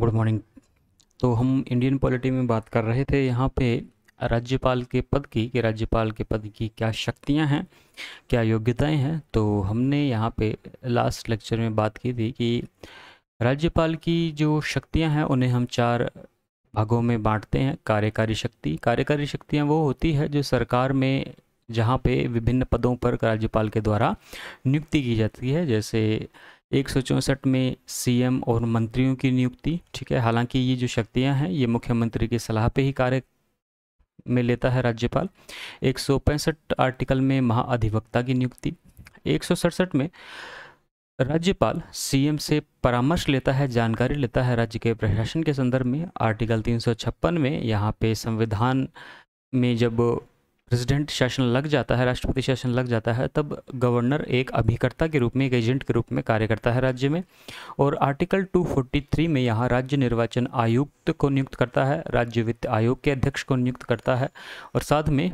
good morning तो हम Indian polity में बात कर रहे थे यहाँ पे राज्यपाल के पद की कि राज्यपाल के पद की क्या शक्तियाँ हैं क्या योग्यताएं हैं तो हमने यहाँ पे लास्ट लेक्चर में बात की थी कि राज्यपाल की जो शक्तियाँ हैं उन्हें हम चार भागों में बांटते हैं कार्यकारी शक्ति कार्यकारी शक्तियाँ वो होती है जो सरकार में जहाँ पे विभिन्न पदों पर राज्यपाल के द्वारा नियुक्ति की जाती है जैसे एक में सीएम और मंत्रियों की नियुक्ति ठीक है हालांकि ये जो शक्तियां हैं ये मुख्यमंत्री की सलाह पे ही कार्य में लेता है राज्यपाल एक आर्टिकल में महाअधिवक्ता की नियुक्ति एक में राज्यपाल सीएम से परामर्श लेता है जानकारी लेता है राज्य के प्रशासन के संदर्भ में आर्टिकल तीन में यहाँ पे संविधान में जब प्रेसिडेंट शासन लग जाता है राष्ट्रपति शासन लग जाता है तब गवर्नर एक अभिकर्ता के रूप में एक एजेंट के रूप में कार्य करता है राज्य में और आर्टिकल 243 में यहाँ राज्य निर्वाचन आयुक्त को नियुक्त करता है राज्य वित्त आयोग के अध्यक्ष को नियुक्त करता है और साथ में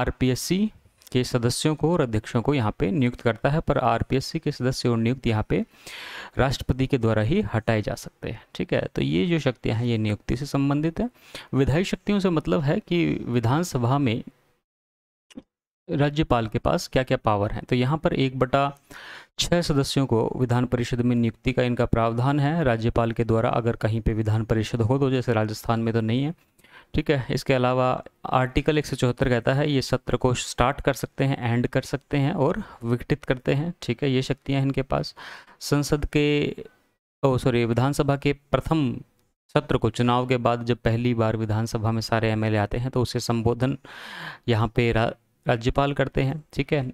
आर के सदस्यों को और अध्यक्षों को यहाँ पे नियुक्त करता है पर आरपीएससी के सदस्य और नियुक्त यहाँ पे राष्ट्रपति के द्वारा ही हटाए जा सकते हैं ठीक है तो ये जो शक्तियाँ हैं ये नियुक्ति से संबंधित है विधायी शक्तियों से मतलब है कि विधानसभा में राज्यपाल के पास क्या क्या पावर हैं तो यहाँ पर एक बटा छः सदस्यों को विधान परिषद में नियुक्ति का इनका प्रावधान है राज्यपाल के द्वारा अगर कहीं पे विधान परिषद हो तो जैसे राजस्थान में तो नहीं है ठीक है इसके अलावा आर्टिकल एक कहता है ये सत्र को स्टार्ट कर सकते हैं एंड कर सकते हैं और विघटित करते हैं ठीक है ये शक्तियाँ इनके पास संसद के ओ सॉरी विधानसभा के प्रथम सत्र को चुनाव के बाद जब पहली बार विधानसभा में सारे एमएलए आते हैं तो उसे संबोधन यहाँ पे राज्यपाल करते हैं ठीक है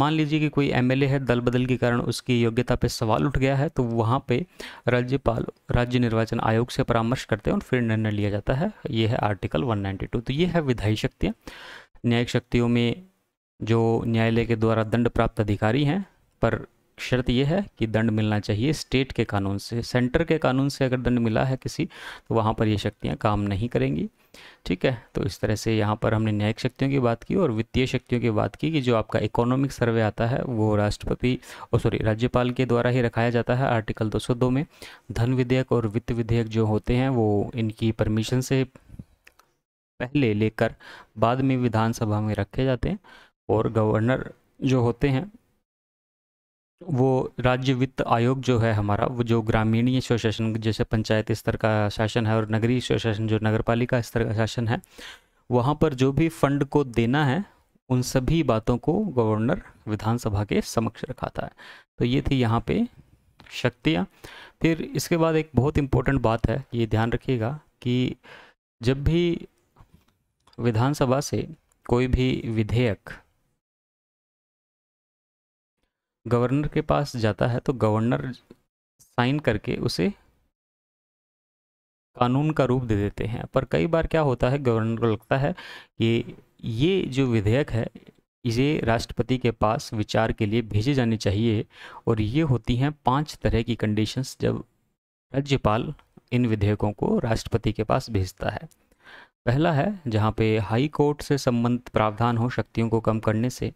मान लीजिए कि कोई एमएलए है दल बदल के कारण उसकी योग्यता पे सवाल उठ गया है तो वहाँ पे राज्यपाल राज्य निर्वाचन आयोग से परामर्श करते हैं और फिर निर्णय लिया जाता है ये है आर्टिकल 192 तो ये है विधायी शक्तियाँ न्यायिक शक्तियों में जो न्यायालय के द्वारा दंड प्राप्त अधिकारी हैं पर शर्त यह है कि दंड मिलना चाहिए स्टेट के कानून से सेंटर के कानून से अगर दंड मिला है किसी तो वहाँ पर ये शक्तियाँ काम नहीं करेंगी ठीक है तो इस तरह से यहाँ पर हमने न्यायिक शक्तियों की बात की और वित्तीय शक्तियों की बात की कि जो आपका इकोनॉमिक सर्वे आता है वो राष्ट्रपति और सॉरी राज्यपाल के द्वारा ही रखाया जाता है आर्टिकल दो में धन विधेयक और वित्त विधेयक जो होते हैं वो इनकी परमिशन से पहले लेकर बाद में विधानसभा में रखे जाते हैं और गवर्नर जो होते हैं वो राज्य वित्त आयोग जो है हमारा वो जो ग्रामीण एसोसिएशन जैसे पंचायत स्तर का शासन है और नगरीय एसोसिएशन जो नगर पालिका स्तर का शासन है वहाँ पर जो भी फंड को देना है उन सभी बातों को गवर्नर विधानसभा के समक्ष रखाता है तो ये थी यहाँ पे शक्तियाँ फिर इसके बाद एक बहुत इम्पोर्टेंट बात है ये ध्यान रखिएगा कि जब भी विधानसभा से कोई भी विधेयक गवर्नर के पास जाता है तो गवर्नर साइन करके उसे कानून का रूप दे देते हैं पर कई बार क्या होता है गवर्नर को लगता है कि ये जो विधेयक है इसे राष्ट्रपति के पास विचार के लिए भेजे जाने चाहिए और ये होती हैं पांच तरह की कंडीशंस जब राज्यपाल इन विधेयकों को राष्ट्रपति के पास भेजता है पहला है जहाँ पे हाई कोर्ट से संबंध प्रावधान हो शक्तियों को कम करने से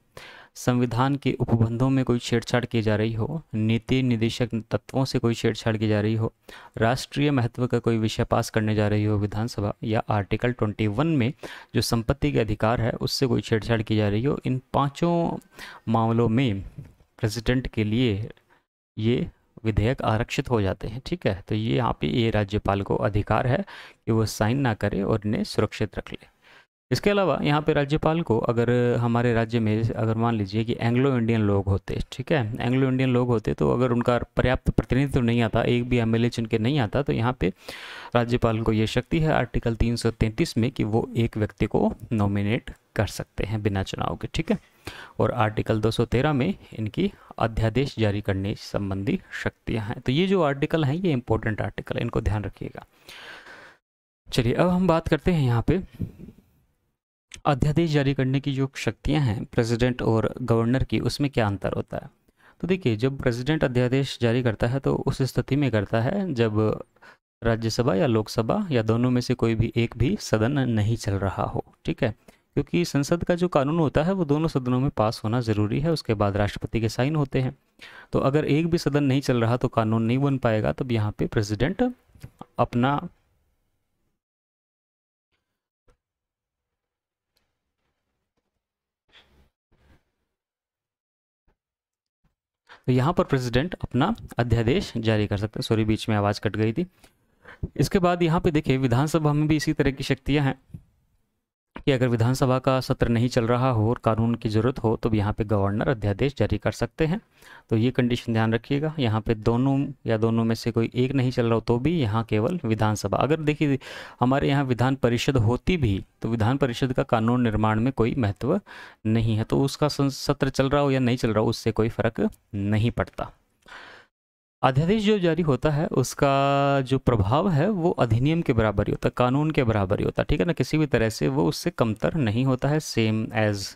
संविधान के उपबंधों में कोई छेड़छाड़ की जा रही हो नीति निदेशक तत्वों से कोई छेड़छाड़ की जा रही हो राष्ट्रीय महत्व का कोई विषय पास करने जा रही हो विधानसभा या आर्टिकल 21 में जो संपत्ति के अधिकार है उससे कोई छेड़छाड़ की जा रही हो इन पाँचों मामलों में प्रेसिडेंट के लिए ये विधेयक आरक्षित हो जाते हैं ठीक है तो ये यहाँ पे ये राज्यपाल को अधिकार है कि वो साइन ना करे और इन्हें सुरक्षित रख ले इसके अलावा यहाँ पे राज्यपाल को अगर हमारे राज्य में अगर मान लीजिए कि एंग्लो इंडियन लोग होते ठीक है एंग्लो इंडियन लोग होते तो अगर उनका पर्याप्त प्रतिनिधित्व तो नहीं आता एक भी एम एल चुन के नहीं आता तो यहाँ पे राज्यपाल को ये शक्ति है आर्टिकल 333 में कि वो एक व्यक्ति को नॉमिनेट कर सकते हैं बिना चुनाव के ठीक है और आर्टिकल 213 में इनकी अध्यादेश जारी करने संबंधी शक्तियाँ हैं तो ये जो आर्टिकल हैं ये इंपॉर्टेंट आर्टिकल है इनको ध्यान रखिएगा चलिए अब हम बात करते हैं यहाँ पर अध्यादेश जारी करने की जो शक्तियाँ हैं प्रेसिडेंट और गवर्नर की उसमें क्या अंतर होता है तो देखिए जब प्रेसिडेंट अध्यादेश जारी करता है तो उस स्थिति में करता है जब राज्यसभा या लोकसभा या दोनों में से कोई भी एक भी सदन नहीं चल रहा हो ठीक है क्योंकि संसद का जो कानून होता है वो दोनों सदनों में पास होना ज़रूरी है उसके बाद राष्ट्रपति के साइन होते हैं तो अगर एक भी सदन नहीं चल रहा तो कानून नहीं बन पाएगा तब यहाँ पे प्रेसिडेंट अपना तो यहाँ पर प्रेसिडेंट अपना अध्यादेश जारी कर सकते हैं सॉरी बीच में आवाज़ कट गई थी इसके बाद यहाँ पे देखिए विधानसभा में भी इसी तरह की शक्तियाँ हैं कि अगर विधानसभा का सत्र नहीं चल रहा हो और कानून की ज़रूरत हो तो यहाँ पे गवर्नर अध्यादेश जारी कर सकते हैं तो ये कंडीशन ध्यान रखिएगा यहाँ पे दोनों या दोनों में से कोई एक नहीं चल रहा हो तो भी यहाँ केवल विधानसभा अगर देखिए हमारे यहाँ विधान परिषद होती भी तो विधान परिषद का कानून निर्माण में कोई महत्व नहीं है तो उसका सत्र चल रहा हो या नहीं चल रहा हो उससे कोई फ़र्क नहीं पड़ता अध्यादेश जो जारी होता है उसका जो प्रभाव है वो अधिनियम के बराबर ही होता है कानून के बराबर ही होता है ठीक है ना किसी भी तरह से वो उससे कमतर नहीं होता है सेम एज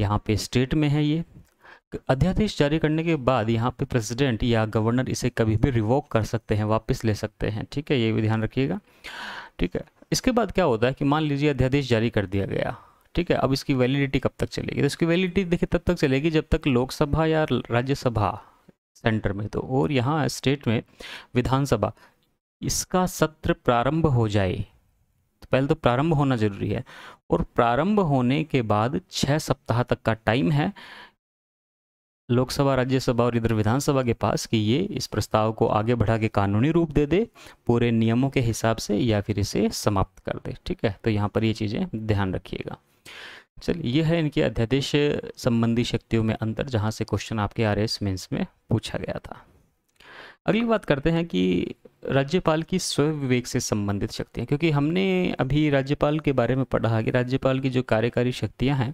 यहाँ पे स्टेट में है ये अध्यादेश जारी करने के बाद यहाँ पे प्रेसिडेंट या गवर्नर इसे कभी भी रिवोक कर सकते हैं वापस ले सकते हैं ठीक है ये भी ध्यान रखिएगा ठीक है इसके बाद क्या होता है कि मान लीजिए अध्यादेश जारी कर दिया गया ठीक है अब इसकी वैलिडिटी कब तक चलेगी तो इसकी वैलिडिटी देखिए तब तक चलेगी जब तक लोकसभा या राज्यसभा सेंटर में तो और यहाँ स्टेट में विधानसभा इसका सत्र प्रारंभ हो जाए तो पहले तो प्रारंभ होना जरूरी है और प्रारंभ होने के बाद छः सप्ताह तक का टाइम है लोकसभा राज्यसभा और इधर विधानसभा के पास कि ये इस प्रस्ताव को आगे बढ़ा के कानूनी रूप दे दे पूरे नियमों के हिसाब से या फिर इसे समाप्त कर दे ठीक है तो यहाँ पर ये चीज़ें ध्यान रखिएगा चलिए ये है इनके अध्यादेश संबंधी शक्तियों में अंतर जहाँ से क्वेश्चन आपके आर एस मेन्स में पूछा गया था अगली बात करते हैं कि राज्यपाल की स्वयं विवेक से संबंधित शक्तियाँ क्योंकि हमने अभी राज्यपाल के बारे में पढ़ा है कि राज्यपाल की जो कार्यकारी शक्तियाँ हैं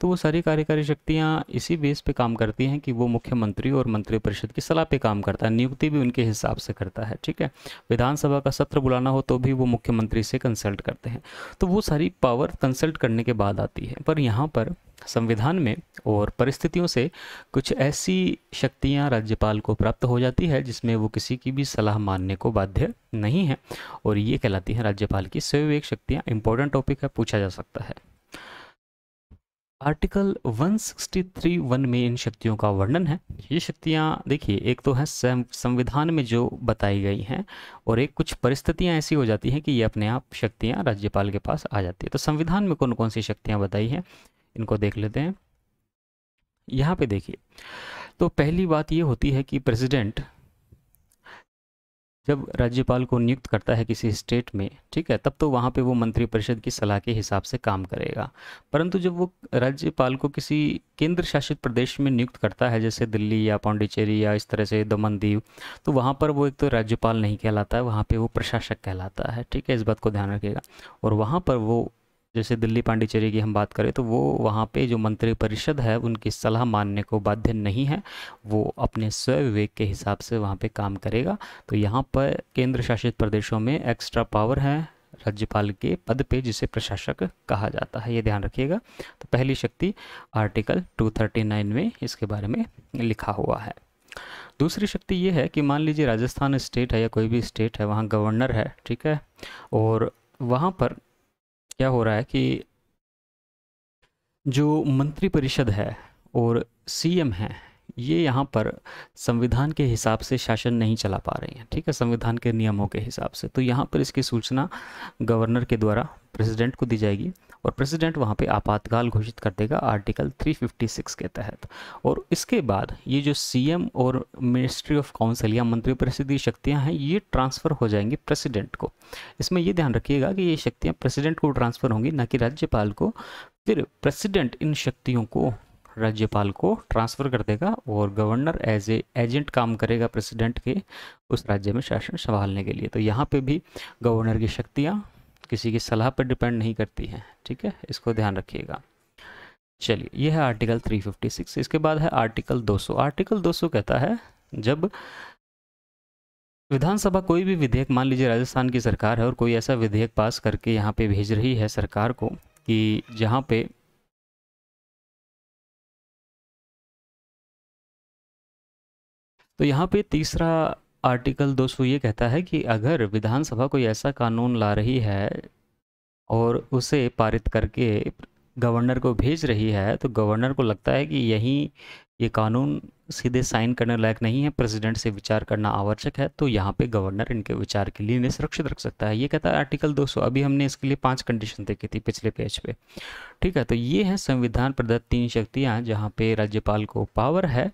तो वो सारी कार्यकारी शक्तियाँ इसी बेस पे काम करती हैं कि वो मुख्यमंत्री और मंत्रिपरिषद की सलाह पे काम करता है नियुक्ति भी उनके हिसाब से करता है ठीक है विधानसभा का सत्र बुलाना हो तो भी वो मुख्यमंत्री से कंसल्ट करते हैं तो वो सारी पावर कंसल्ट करने के बाद आती है पर यहाँ पर संविधान में और परिस्थितियों से कुछ ऐसी शक्तियां राज्यपाल को प्राप्त हो जाती है जिसमें वो किसी की भी सलाह मानने को बाध्य नहीं है और ये कहलाती हैं राज्यपाल की स्वयं शक्तियां इंपॉर्टेंट टॉपिक है पूछा जा सकता है आर्टिकल 163 वन में इन शक्तियों का वर्णन है ये शक्तियाँ देखिए एक तो है संविधान में जो बताई गई हैं और एक कुछ परिस्थितियाँ ऐसी हो जाती हैं कि ये अपने आप शक्तियाँ राज्यपाल के पास आ जाती है तो संविधान में कौन कौन सी शक्तियाँ बताई हैं इनको देख लेते हैं यहाँ पे देखिए तो पहली बात ये होती है कि प्रेसिडेंट जब राज्यपाल को नियुक्त करता है किसी स्टेट में ठीक है तब तो वहाँ पे वो मंत्रिपरिषद की सलाह के हिसाब से काम करेगा परंतु जब वो राज्यपाल को किसी केंद्र शासित प्रदेश में नियुक्त करता है जैसे दिल्ली या पाण्डिचेरी या इस तरह से दमन दीव तो वहाँ पर वो एक तो राज्यपाल नहीं कहलाता है वहाँ पर वो प्रशासक कहलाता है ठीक है इस बात को ध्यान रखिएगा और वहाँ पर वो जैसे दिल्ली पांडिचेरी की हम बात करें तो वो वहाँ पे जो मंत्री परिषद है उनकी सलाह मानने को बाध्य नहीं है वो अपने स्वविवेक के हिसाब से वहाँ पे काम करेगा तो यहाँ पर केंद्र शासित प्रदेशों में एक्स्ट्रा पावर है राज्यपाल के पद पे जिसे प्रशासक कहा जाता है ये ध्यान रखिएगा तो पहली शक्ति आर्टिकल टू में इसके बारे में लिखा हुआ है दूसरी शक्ति ये है कि मान लीजिए राजस्थान स्टेट है या कोई भी स्टेट है वहाँ गवर्नर है ठीक है और वहाँ पर क्या हो रहा है कि जो मंत्रिपरिषद है और सीएम है ये यहाँ पर संविधान के हिसाब से शासन नहीं चला पा रहे हैं ठीक है संविधान के नियमों के हिसाब से तो यहाँ पर इसकी सूचना गवर्नर के द्वारा प्रेसिडेंट को दी जाएगी और प्रेसिडेंट वहाँ पे आपातकाल घोषित कर देगा आर्टिकल 356 के तहत और इसके बाद ये जो सीएम और मिनिस्ट्री ऑफ काउंसिल या मंत्री परिषद की शक्तियाँ हैं ये ट्रांसफ़र हो जाएंगी प्रेसिडेंट को इसमें ये ध्यान रखिएगा कि ये शक्तियाँ प्रेसिडेंट को ट्रांसफ़र होंगी ना कि राज्यपाल को फिर प्रेसिडेंट इन शक्तियों को राज्यपाल को ट्रांसफ़र कर देगा और गवर्नर एज ए एजेंट काम करेगा प्रेसिडेंट के उस राज्य में शासन संभालने के लिए तो यहाँ पे भी गवर्नर की शक्तियाँ किसी की सलाह पर डिपेंड नहीं करती है ठीक है इसको ध्यान रखिएगा चलिए यह है आर्टिकल 356 इसके बाद है आर्टिकल 200 आर्टिकल 200 कहता है जब विधानसभा कोई भी विधेयक मान लीजिए राजस्थान की सरकार है और कोई ऐसा विधेयक पास करके यहाँ पे भेज रही है सरकार को कि जहाँ पे तो यहाँ पे तीसरा आर्टिकल सौ ये कहता है कि अगर विधानसभा कोई ऐसा कानून ला रही है और उसे पारित करके गवर्नर को भेज रही है तो गवर्नर को लगता है कि यही ये कानून सीधे साइन करने लायक नहीं है प्रेसिडेंट से विचार करना आवश्यक है तो यहाँ पे गवर्नर इनके विचार के लिए इन्हें सुरक्षित रख सकता है ये कहता है आर्टिकल 200 अभी हमने इसके लिए पांच कंडीशन देखी थी पिछले पेज पे ठीक है तो ये है संविधान प्रदत्त तीन शक्तियाँ जहाँ पे राज्यपाल को पावर है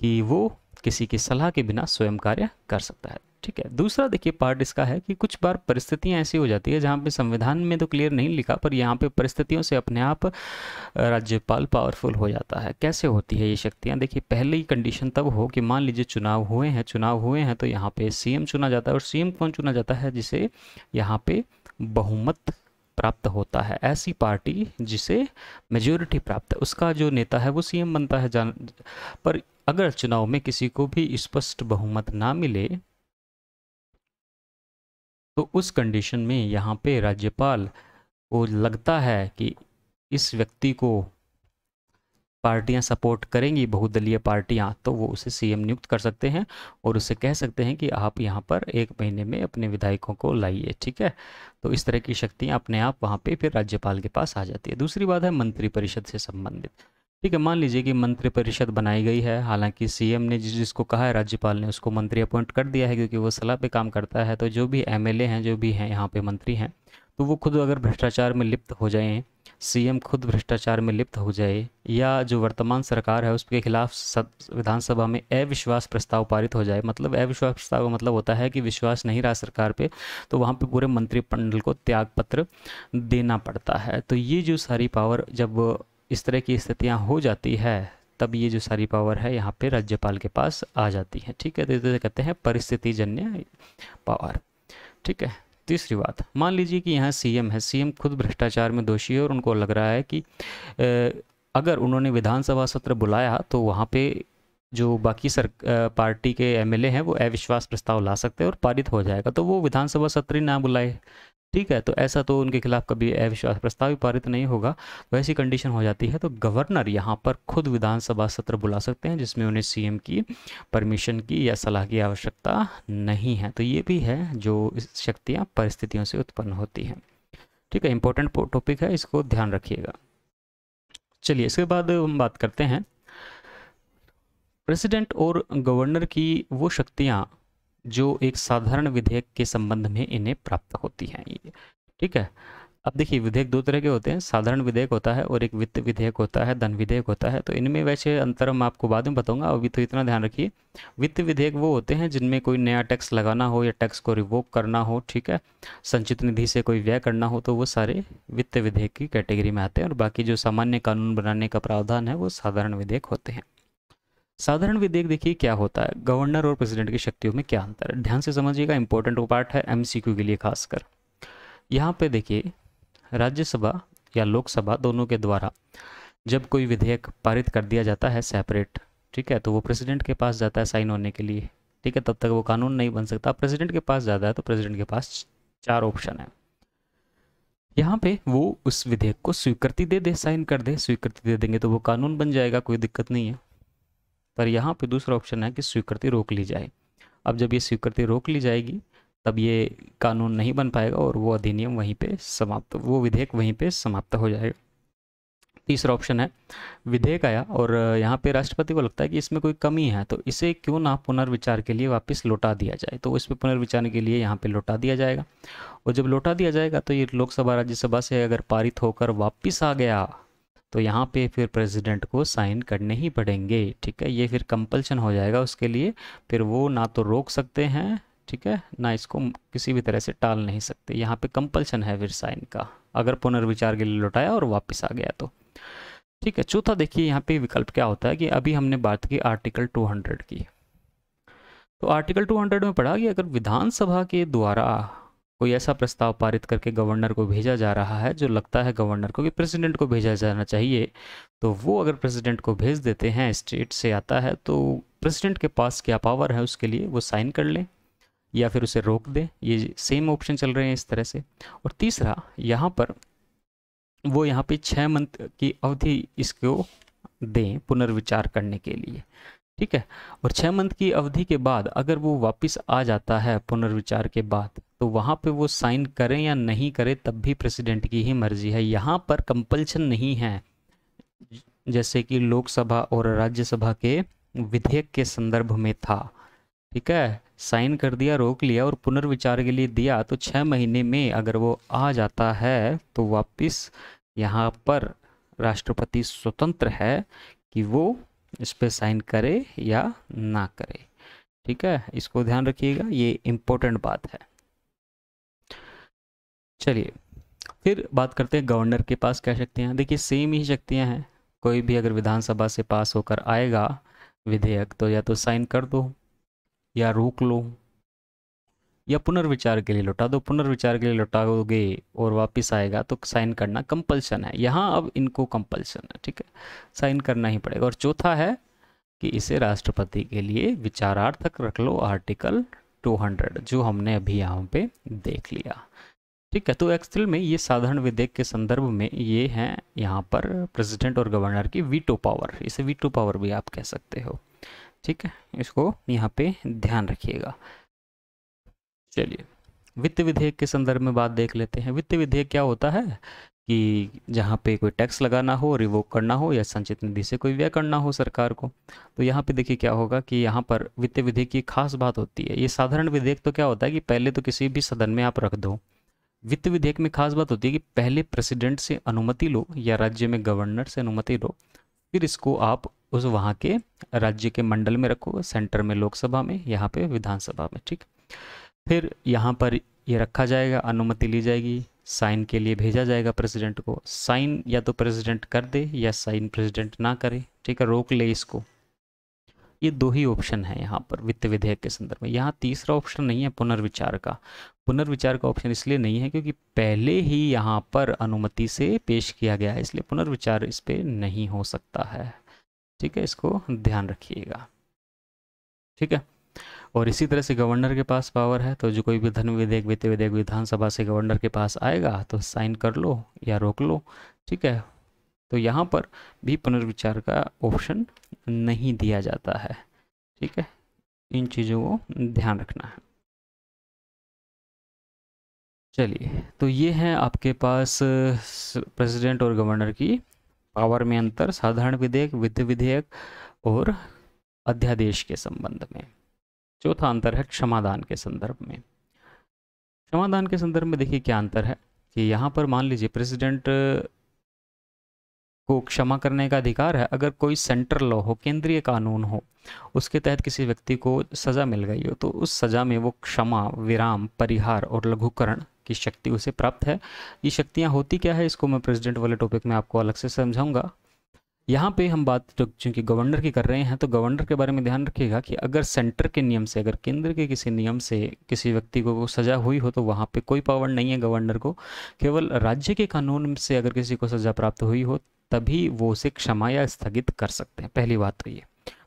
कि वो किसी की सलाह के बिना स्वयं कार्य कर सकता है ठीक है दूसरा देखिए पार्ट इसका है कि कुछ बार परिस्थितियां ऐसी हो जाती है जहां पे संविधान में तो क्लियर नहीं लिखा पर यहाँ पे परिस्थितियों से अपने आप राज्यपाल पावरफुल हो जाता है कैसे होती है ये शक्तियां देखिए पहले ही कंडीशन तब हो कि मान लीजिए चुनाव हुए हैं चुनाव हुए हैं तो यहाँ पे सीएम चुना जाता है और सीएम कौन चुना जाता है जिसे यहाँ पे बहुमत प्राप्त होता है ऐसी पार्टी जिसे मेजोरिटी प्राप्त है उसका जो नेता है वो सीएम बनता है जान पर अगर चुनाव में किसी को भी स्पष्ट बहुमत ना मिले तो उस कंडीशन में यहाँ पे राज्यपाल को लगता है कि इस व्यक्ति को पार्टियां सपोर्ट करेंगी बहुदलीय पार्टियां तो वो उसे सीएम नियुक्त कर सकते हैं और उसे कह सकते हैं कि आप यहाँ पर एक महीने में अपने विधायकों को लाइए ठीक है तो इस तरह की शक्तियाँ अपने आप वहाँ पे फिर राज्यपाल के पास आ जाती है दूसरी बात है मंत्रिपरिषद से संबंधित ठीक है मान लीजिए कि मंत्री परिषद बनाई गई है हालांकि सीएम ने जिसको कहा है राज्यपाल ने उसको मंत्री अपॉइंट कर दिया है क्योंकि वो सलाह पे काम करता है तो जो भी एमएलए हैं जो भी हैं यहाँ पे मंत्री हैं तो वो खुद अगर भ्रष्टाचार में लिप्त हो जाए सीएम खुद भ्रष्टाचार में लिप्त हो जाए या जो वर्तमान सरकार है उसके खिलाफ विधानसभा में अविश्वास प्रस्ताव पारित हो जाए मतलब अविश्वास प्रस्ताव का मतलब होता है कि विश्वास नहीं रहा सरकार पे तो वहाँ पे पूरे मंत्रिमंडल को त्याग पत्र देना पड़ता है तो ये जो सारी पावर जब इस तरह की स्थितियाँ हो जाती है तब ये जो सारी पावर है यहाँ पे राज्यपाल के पास आ जाती है ठीक है तो इसे कहते हैं परिस्थितिजन्य पावर ठीक है तीसरी बात मान लीजिए कि यहाँ सीएम है सीएम खुद भ्रष्टाचार में दोषी है और उनको लग रहा है कि अगर उन्होंने विधानसभा सत्र बुलाया तो वहाँ पे जो बाकी सर पार्टी के एमएलए हैं वो अविश्वास प्रस्ताव ला सकते हैं और पारित हो जाएगा तो वो विधानसभा सत्र ही ना बुलाए ठीक है तो ऐसा तो उनके खिलाफ कभी अविश्वास प्रस्ताव भी पारित नहीं होगा तो कंडीशन हो जाती है तो गवर्नर यहाँ पर खुद विधानसभा सत्र बुला सकते हैं जिसमें उन्हें सी की परमिशन की या सलाह की आवश्यकता नहीं है तो ये भी है जो शक्तियाँ परिस्थितियों से उत्पन्न होती हैं ठीक है इंपॉर्टेंट टॉपिक है इसको ध्यान रखिएगा चलिए इसके बाद हम बात करते हैं प्रेसिडेंट और गवर्नर की वो शक्तियाँ जो एक साधारण विधेयक के संबंध में इन्हें प्राप्त होती हैं ठीक है अब देखिए विधेयक दो तरह के होते हैं साधारण विधेयक होता है और एक वित्त विधेयक होता है धन विधेयक होता है तो इनमें वैसे अंतर हम आपको बाद में बताऊंगा अभी तो इतना ध्यान रखिए वित्त विधेयक वो होते हैं जिनमें कोई नया टैक्स लगाना हो या टैक्स को रिवोक करना हो ठीक है संचित निधि से कोई व्यय करना हो तो वो सारे वित्त विधेयक की कैटेगरी में आते हैं और बाकी जो सामान्य कानून बनाने का प्रावधान है वो साधारण विधेयक होते हैं साधारण विधेयक देखिए क्या होता है गवर्नर और प्रेसिडेंट की शक्तियों में क्या अंतर है ध्यान से समझिएगा इंपॉर्टेंट पार्ट है एमसीक्यू के लिए खासकर यहाँ पे देखिए राज्यसभा या लोकसभा दोनों के द्वारा जब कोई विधेयक पारित कर दिया जाता है सेपरेट ठीक है तो वो प्रेसिडेंट के पास जाता है साइन होने के लिए ठीक है तब तक वो कानून नहीं बन सकता प्रेसिडेंट के पास जाता है तो प्रेसिडेंट के पास चार ऑप्शन है यहाँ पे वो उस विधेयक को स्वीकृति दे दे साइन कर दे स्वीकृति दे देंगे तो वो कानून बन जाएगा कोई दिक्कत नहीं है पर यहाँ पे दूसरा ऑप्शन है कि स्वीकृति रोक ली जाए अब जब ये स्वीकृति रोक ली जाएगी तब ये कानून नहीं बन पाएगा और वो अधिनियम वहीं पे समाप्त वो विधेयक वहीं पे समाप्त हो जाएगा तीसरा ऑप्शन है विधेयक आया और यहाँ पे राष्ट्रपति को लगता है कि इसमें कोई कमी है तो इसे क्यों ना पुनर्विचार के लिए वापस लौटा दिया जाए तो इस पर पुनर्विचार के लिए यहाँ पे लौटा दिया जाएगा और जब लौटा दिया जाएगा तो ये लोकसभा राज्यसभा से अगर पारित होकर वापस आ गया तो यहाँ पे फिर प्रेसिडेंट को साइन करने ही पड़ेंगे ठीक है ये फिर कंपल्शन हो जाएगा उसके लिए फिर वो ना तो रोक सकते हैं ठीक है ना इसको किसी भी तरह से टाल नहीं सकते यहाँ पे कंपल्शन है फिर साइन का अगर पुनर्विचार के लिए लौटाया और वापस आ गया तो ठीक है चौथा देखिए यहाँ पे विकल्प क्या होता है कि अभी हमने बात की आर्टिकल टू की तो आर्टिकल टू में पढ़ा कि अगर विधानसभा के द्वारा कोई ऐसा प्रस्ताव पारित करके गवर्नर को भेजा जा रहा है जो लगता है गवर्नर को कि प्रेसिडेंट को भेजा जाना चाहिए तो वो अगर प्रेसिडेंट को भेज देते हैं स्टेट से आता है तो प्रेसिडेंट के पास क्या पावर है उसके लिए वो साइन कर लें या फिर उसे रोक दें ये सेम ऑप्शन चल रहे हैं इस तरह से और तीसरा यहाँ पर वो यहाँ पर छः मंथ की अवधि इसको दें पुनर्विचार करने के लिए ठीक है और छः मंथ की अवधि के बाद अगर वो वापस आ जाता है पुनर्विचार के बाद तो वहाँ पे वो साइन करें या नहीं करें तब भी प्रेसिडेंट की ही मर्जी है यहाँ पर कंपल्शन नहीं है जैसे कि लोकसभा और राज्यसभा के विधेयक के संदर्भ में था ठीक है साइन कर दिया रोक लिया और पुनर्विचार के लिए दिया तो छः महीने में अगर वो आ जाता है तो वापस यहाँ पर राष्ट्रपति स्वतंत्र है कि वो इस पर साइन करे या ना करे ठीक है इसको ध्यान रखिएगा ये इम्पोर्टेंट बात है चलिए फिर बात करते हैं गवर्नर के पास क्या शक्तियाँ हैं देखिए सेम ही शक्तियाँ हैं कोई भी अगर विधानसभा से पास होकर आएगा विधेयक तो या तो साइन कर दो या रोक लो या पुनर्विचार के लिए लौटा दो पुनर्विचार के लिए लौटाओगे और वापस आएगा तो साइन करना कंपल्शन है यहाँ अब इनको कंपल्शन है ठीक है साइन करना ही पड़ेगा और चौथा है कि इसे राष्ट्रपति के लिए विचारार्थक रख लो आर्टिकल 200 जो हमने अभी यहाँ पे देख लिया ठीक है तो एक्सेल में ये साधारण विधेयक के संदर्भ में ये हैं यहाँ पर प्रेसिडेंट और गवर्नर की वीटो पावर इसे वीटो पावर भी आप कह सकते हो ठीक है इसको यहाँ पे ध्यान रखिएगा चलिए वित्त विधेयक के संदर्भ में बात देख लेते हैं वित्त विधेयक क्या होता है कि जहाँ पे कोई टैक्स लगाना हो रिवोक करना हो या संचित निधि से कोई व्यय करना हो सरकार को तो यहाँ पे देखिए क्या होगा कि यहाँ पर वित्त विधेयक की खास बात होती है ये साधारण विधेयक तो क्या होता है कि पहले तो किसी भी सदन में आप रख दो वित्त विधेयक में खास बात होती है कि पहले प्रेसिडेंट से अनुमति लो या राज्य में गवर्नर से अनुमति लो फिर इसको आप उस वहाँ के राज्य के मंडल में रखो सेंटर में लोकसभा में यहाँ पे विधानसभा में ठीक फिर यहाँ पर ये रखा जाएगा अनुमति ली जाएगी साइन के लिए भेजा जाएगा प्रेसिडेंट को साइन या तो प्रेसिडेंट कर दे या साइन प्रेसिडेंट ना करे ठीक है रोक ले इसको ये दो ही ऑप्शन है यहाँ पर वित्त विधेयक के संदर्भ में यहाँ तीसरा ऑप्शन नहीं है पुनर्विचार का पुनर्विचार का ऑप्शन इसलिए नहीं है क्योंकि पहले ही यहाँ पर अनुमति से पेश किया गया है इसलिए पुनर्विचार इस पर नहीं हो सकता है ठीक है इसको ध्यान रखिएगा ठीक है और इसी तरह से गवर्नर के पास पावर है तो जो कोई भी धन विधेयक वित्त विधेयक विधानसभा से गवर्नर के पास आएगा तो साइन कर लो या रोक लो ठीक है तो यहाँ पर भी पुनर्विचार का ऑप्शन नहीं दिया जाता है ठीक है इन चीज़ों को ध्यान रखना है चलिए तो ये है आपके पास प्रेसिडेंट और गवर्नर की पावर में अंतर साधारण विधेयक विधि विधेयक और अध्यादेश के संबंध में चौथा अंतर है क्षमादान के संदर्भ में क्षमादान के संदर्भ में देखिए क्या अंतर है कि यहाँ पर मान लीजिए प्रेसिडेंट को क्षमा करने का अधिकार है अगर कोई सेंट्रल लॉ हो केंद्रीय कानून हो उसके तहत किसी व्यक्ति को सज़ा मिल गई हो तो उस सज़ा में वो क्षमा विराम परिहार और लघुकरण की शक्ति उसे प्राप्त है ये शक्तियाँ होती क्या है इसको मैं प्रेसिडेंट वाले टॉपिक में आपको अलग से समझाऊंगा यहाँ पे हम बात जो चूँकि गवर्नर की कर रहे हैं तो गवर्नर के बारे में ध्यान रखिएगा कि अगर सेंटर के नियम से अगर केंद्र के किसी नियम से किसी व्यक्ति को सज़ा हुई हो तो वहाँ पे कोई पावर नहीं है गवर्नर को केवल राज्य के कानून से अगर किसी को सज़ा प्राप्त हुई हो तभी वो उसे क्षमा या स्थगित कर सकते हैं पहली बात तो ये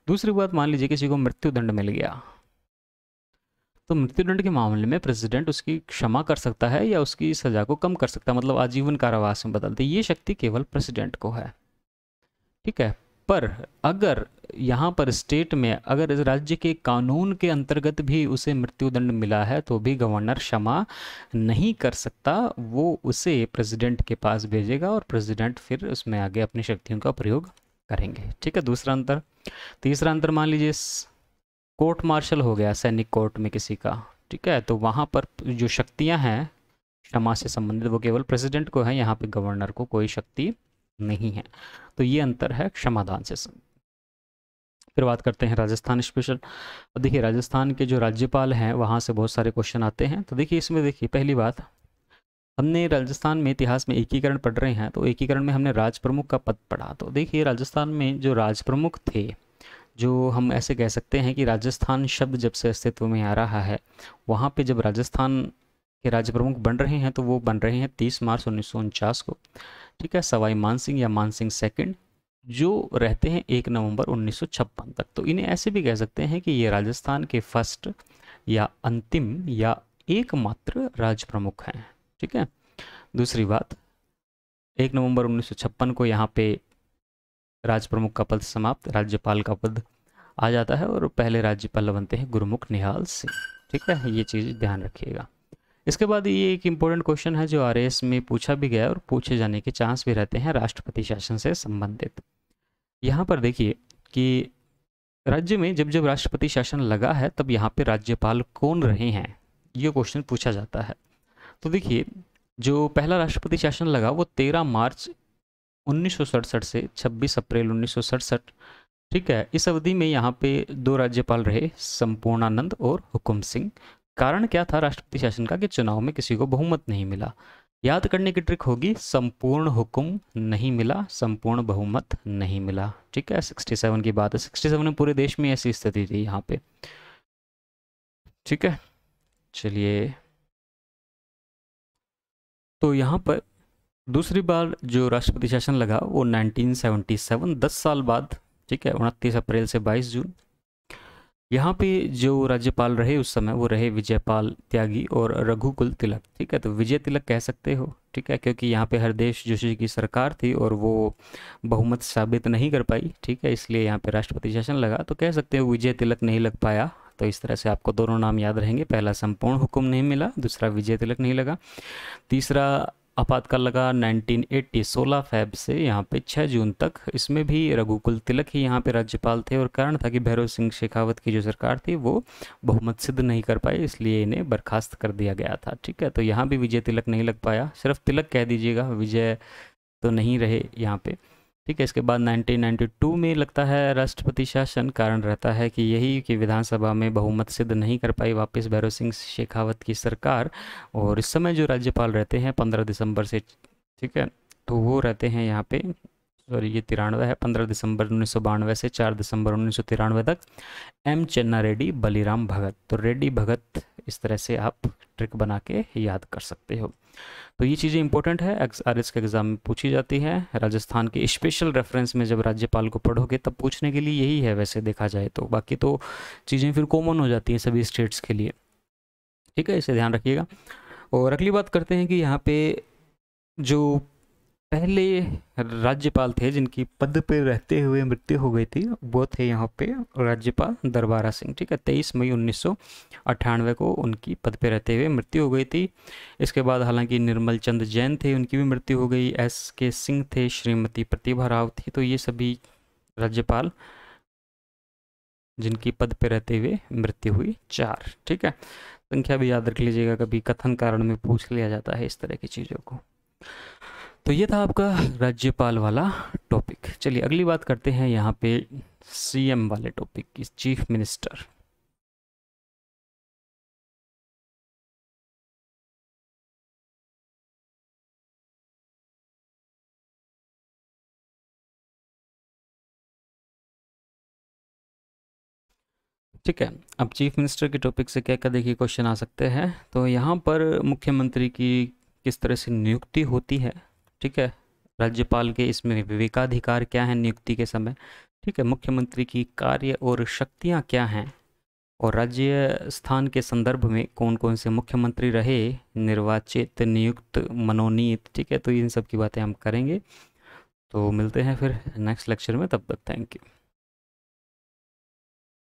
दूसरी बात मान लीजिए किसी को मृत्युदंड मिल गया तो मृत्युदंड के मामले में प्रेसिडेंट उसकी क्षमा कर सकता है या उसकी सजा को कम कर सकता है मतलब आजीवन कारावास में बदलते ये शक्ति केवल प्रेसिडेंट को है ठीक है पर अगर यहाँ पर स्टेट में अगर इस राज्य के कानून के अंतर्गत भी उसे मृत्युदंड मिला है तो भी गवर्नर क्षमा नहीं कर सकता वो उसे प्रेसिडेंट के पास भेजेगा और प्रेसिडेंट फिर उसमें आगे अपनी शक्तियों का प्रयोग करेंगे ठीक है दूसरा अंतर तीसरा अंतर मान लीजिए कोर्ट मार्शल हो गया सैनिक कोर्ट में किसी का ठीक है तो वहाँ पर जो शक्तियाँ हैं क्षमा से संबंधित वो केवल प्रेसिडेंट को है यहाँ पे गवर्नर को कोई शक्ति नहीं है तो ये अंतर है क्षमादान से फिर बात करते हैं राजस्थान स्पेशल देखिए राजस्थान के जो राज्यपाल हैं वहाँ से बहुत सारे क्वेश्चन आते हैं तो देखिए इसमें देखिए पहली बात हमने राजस्थान में इतिहास में एकीकरण पढ़ रहे हैं तो एकीकरण में हमने राज प्रमुख का पद पढ़ा तो देखिए राजस्थान में जो राज प्रमुख थे जो हम ऐसे कह सकते हैं कि राजस्थान शब्द जब से अस्तित्व में आ रहा है वहाँ पे जब राजस्थान के राज्य प्रमुख बन रहे हैं तो वो बन रहे हैं तीस मार्च उन्नीस को ठीक है सवाई मानसिंह या मानसिंह सेकंड जो रहते हैं एक नवंबर उन्नीस तक तो इन्हें ऐसे भी कह सकते हैं कि ये राजस्थान के फर्स्ट या अंतिम या एकमात्र राज प्रमुख हैं ठीक है दूसरी बात एक नवंबर उन्नीस को यहाँ पे राज प्रमुख का पद समाप्त राज्यपाल का पद आ जाता है और पहले राज्यपाल बनते हैं गुरुमुख निहाल सिंह ठीक है ये चीज़ ध्यान रखिएगा इसके बाद ये एक इम्पोर्टेंट क्वेश्चन है जो आर में पूछा भी गया और पूछे जाने के चांस भी रहते हैं राष्ट्रपति शासन से संबंधित यहाँ पर देखिए कि राज्य में जब जब राष्ट्रपति शासन लगा है तब यहाँ पे राज्यपाल कौन रहे हैं ये क्वेश्चन पूछा जाता है तो देखिए जो पहला राष्ट्रपति शासन लगा वो 13 मार्च उन्नीस से 26 अप्रैल उन्नीस ठीक है इस अवधि में यहाँ पे दो राज्यपाल रहे संपूर्णानंद और हुकुम सिंह कारण क्या था राष्ट्रपति शासन का कि चुनाव में किसी को बहुमत नहीं मिला याद करने की ट्रिक होगी संपूर्ण हुकुम नहीं मिला संपूर्ण बहुमत नहीं मिला ठीक है 67 की बात है 67 में पूरे देश में ऐसी स्थिति थी यहाँ पे ठीक है चलिए तो यहाँ पर दूसरी बार जो राष्ट्रपति शासन लगा वो 1977 10 साल बाद ठीक है उनतीस अप्रैल से 22 जून यहाँ पे जो राज्यपाल रहे उस समय वो रहे विजयपाल त्यागी और रघुकुल तिलक ठीक है तो विजय तिलक कह सकते हो ठीक है क्योंकि यहाँ पे हरदेश जोशी की सरकार थी और वो बहुमत साबित नहीं कर पाई ठीक है इसलिए यहाँ पे राष्ट्रपति शासन लगा तो कह सकते हो विजय तिलक नहीं लग पाया तो इस तरह से आपको दोनों नाम याद रहेंगे पहला संपूर्ण हुक्म नहीं मिला दूसरा विजय तिलक नहीं लगा तीसरा आपातकाल लगा 1980 16 फैब से यहाँ पे 6 जून तक इसमें भी रघुकुल तिलक ही यहाँ पे राज्यपाल थे और कारण था कि भैरव सिंह शेखावत की जो सरकार थी वो बहुमत सिद्ध नहीं कर पाई इसलिए इन्हें बर्खास्त कर दिया गया था ठीक है तो यहाँ भी विजय तिलक नहीं लग पाया सिर्फ तिलक कह दीजिएगा विजय तो नहीं रहे यहाँ पर ठीक है इसके बाद 1992 में लगता है राष्ट्रपति शासन कारण रहता है कि यही कि विधानसभा में बहुमत सिद्ध नहीं कर पाई वापस भैरव सिंह शेखावत की सरकार और इस समय जो राज्यपाल रहते हैं 15 दिसंबर से ठीक है तो वो रहते हैं यहाँ पे सॉरी ये तिरानवे है पंद्रह दिसंबर उन्नीस से चार दिसंबर उन्नीस तक एम चन्ना रेड्डी बलिराम भगत तो रेड्डी भगत इस तरह से आप ट्रिक बना के याद कर सकते हो तो ये चीज़ें इंपॉर्टेंट है आर एस के एग्ज़ाम में पूछी जाती है राजस्थान के स्पेशल रेफरेंस में जब राज्यपाल को पढ़ोगे तब पूछने के लिए यही है वैसे देखा जाए तो बाकी तो चीज़ें फिर कॉमन हो जाती हैं सभी स्टेट्स के लिए ठीक है इसे ध्यान रखिएगा और अगली बात करते हैं कि यहाँ पे जो पहले राज्यपाल थे जिनकी पद पर रहते हुए मृत्यु हो गई थी वो थे यहाँ पे राज्यपाल दरबारा सिंह ठीक है तेईस मई उन्नीस को उनकी पद पर रहते हुए मृत्यु हो गई थी इसके बाद हालांकि निर्मल चंद जैन थे उनकी भी मृत्यु हो गई एस के सिंह थे श्रीमती प्रतिभा राव थी तो ये सभी राज्यपाल जिनकी पद पर रहते हुए मृत्यु हुई चार ठीक है संख्या भी याद रख लीजिएगा कभी कथन कारण में पूछ लिया जाता है इस तरह की चीज़ों को तो ये था आपका राज्यपाल वाला टॉपिक चलिए अगली बात करते हैं यहाँ पे सीएम वाले टॉपिक की चीफ मिनिस्टर ठीक है अब चीफ मिनिस्टर के टॉपिक से क्या क्या देखिए क्वेश्चन आ सकते हैं तो यहाँ पर मुख्यमंत्री की किस तरह से नियुक्ति होती है ठीक है राज्यपाल के इसमें विवेकाधिकार क्या है नियुक्ति के समय ठीक है मुख्यमंत्री की कार्य और शक्तियाँ क्या हैं और राज्य स्थान के संदर्भ में कौन कौन से मुख्यमंत्री रहे निर्वाचित नियुक्त मनोनीत ठीक है तो इन सब की बातें हम करेंगे तो मिलते हैं फिर नेक्स्ट लेक्चर में तब तक थैंक यू